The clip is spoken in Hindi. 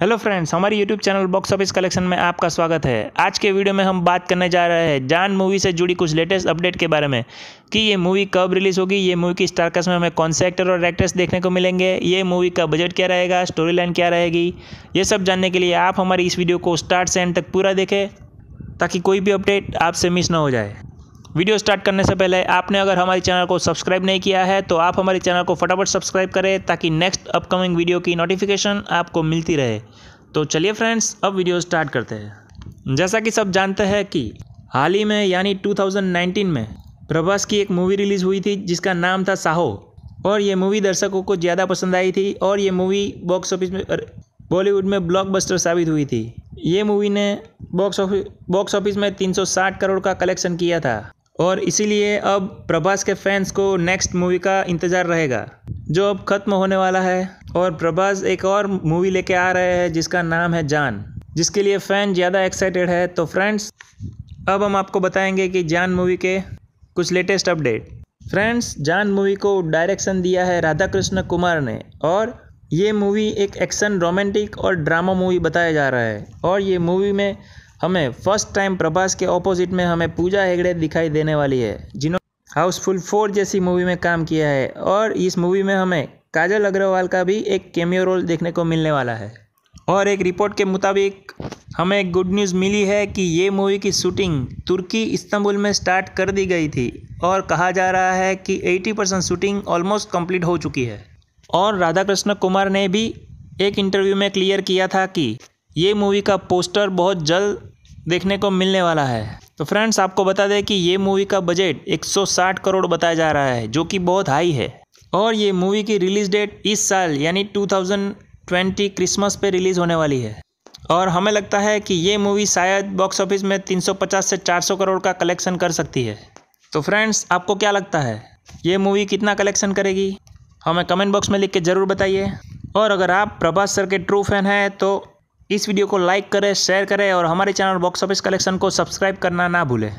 हेलो फ्रेंड्स हमारे YouTube channel box office collection में आपका स्वागत है आज के वीडियो में हम बात करने जा रहे हैं जान मूवी से जुड़ी कुछ लेटेस्ट अपडेट के बारे में कि ये मूवी कब रिलीज़ होगी ये मूवी की स्टारकस में हमें कौन से एक्टर और एक्ट्रेस देखने को मिलेंगे ये मूवी का बजट क्या रहेगा स्टोरी लाइन क्या रहेगी ये सब जानने के लिए आप हमारी इस वीडियो को स्टार्ट से एंड तक पूरा देखें ताकि कोई भी अपडेट आपसे मिस ना हो जाए वीडियो स्टार्ट करने से पहले आपने अगर हमारे चैनल को सब्सक्राइब नहीं किया है तो आप हमारे चैनल को फटाफट सब्सक्राइब करें ताकि नेक्स्ट अपकमिंग वीडियो की नोटिफिकेशन आपको मिलती रहे तो चलिए फ्रेंड्स अब वीडियो स्टार्ट करते हैं जैसा कि सब जानते हैं कि हाल ही में यानी 2019 में प्रभास की एक मूवी रिलीज़ हुई थी जिसका नाम था साहो और ये मूवी दर्शकों को ज़्यादा पसंद आई थी और ये मूवी बॉक्स ऑफिस में बॉलीवुड में ब्लॉकबस्टर साबित हुई थी ये मूवी ने बॉक्स ऑफिस बॉक्स ऑफिस में 360 करोड़ का कलेक्शन किया था और इसीलिए अब प्रभास के फैंस को नेक्स्ट मूवी का इंतज़ार रहेगा जो अब ख़त्म होने वाला है और प्रभास एक और मूवी लेके आ रहे हैं जिसका नाम है जान जिसके लिए फ़ैन ज़्यादा एक्साइटेड है तो फ्रेंड्स अब हम आपको बताएंगे कि जान मूवी के कुछ latest update friends Jaan movie को डायरेक्शन दिया है राधा कृष्ण कुमार ने और ये मूवी एक एक्शन रोमांटिक और ड्रामा मूवी बताया जा रहा है और ये मूवी में हमें फर्स्ट टाइम प्रभास के ऑपोजिट में हमें पूजा हेगड़े दिखाई देने वाली है जिन्होंने हाउसफुल फोर जैसी मूवी में काम किया है और इस मूवी में हमें काजल अग्रवाल का भी एक कैमियो रोल देखने को मिलने वाला है और एक रिपोर्ट के मुताबिक हमें एक गुड न्यूज़ मिली है कि ये मूवी की शूटिंग तुर्की इस्तांबुल में स्टार्ट कर दी गई थी और कहा जा रहा है कि 80 परसेंट शूटिंग ऑलमोस्ट कंप्लीट हो चुकी है और राधा कृष्ण कुमार ने भी एक इंटरव्यू में क्लियर किया था कि ये मूवी का पोस्टर बहुत जल्द देखने को मिलने वाला है तो फ्रेंड्स आपको बता दें कि ये मूवी का बजट 160 करोड़ बताया जा रहा है जो कि बहुत हाई है और ये मूवी की रिलीज़ डेट इस साल यानी 2020 क्रिसमस पे रिलीज़ होने वाली है और हमें लगता है कि ये मूवी शायद बॉक्स ऑफिस में 350 से 400 करोड़ का कलेक्शन कर सकती है तो फ्रेंड्स आपको क्या लगता है ये मूवी कितना कलेक्शन करेगी हमें कमेंट बॉक्स में लिख के ज़रूर बताइए और अगर आप प्रभास सर के ट्रू फैन हैं तो इस वीडियो को लाइक करें शेयर करें और हमारे चैनल बॉक्स ऑफिस कलेक्शन को सब्सक्राइब करना ना भूलें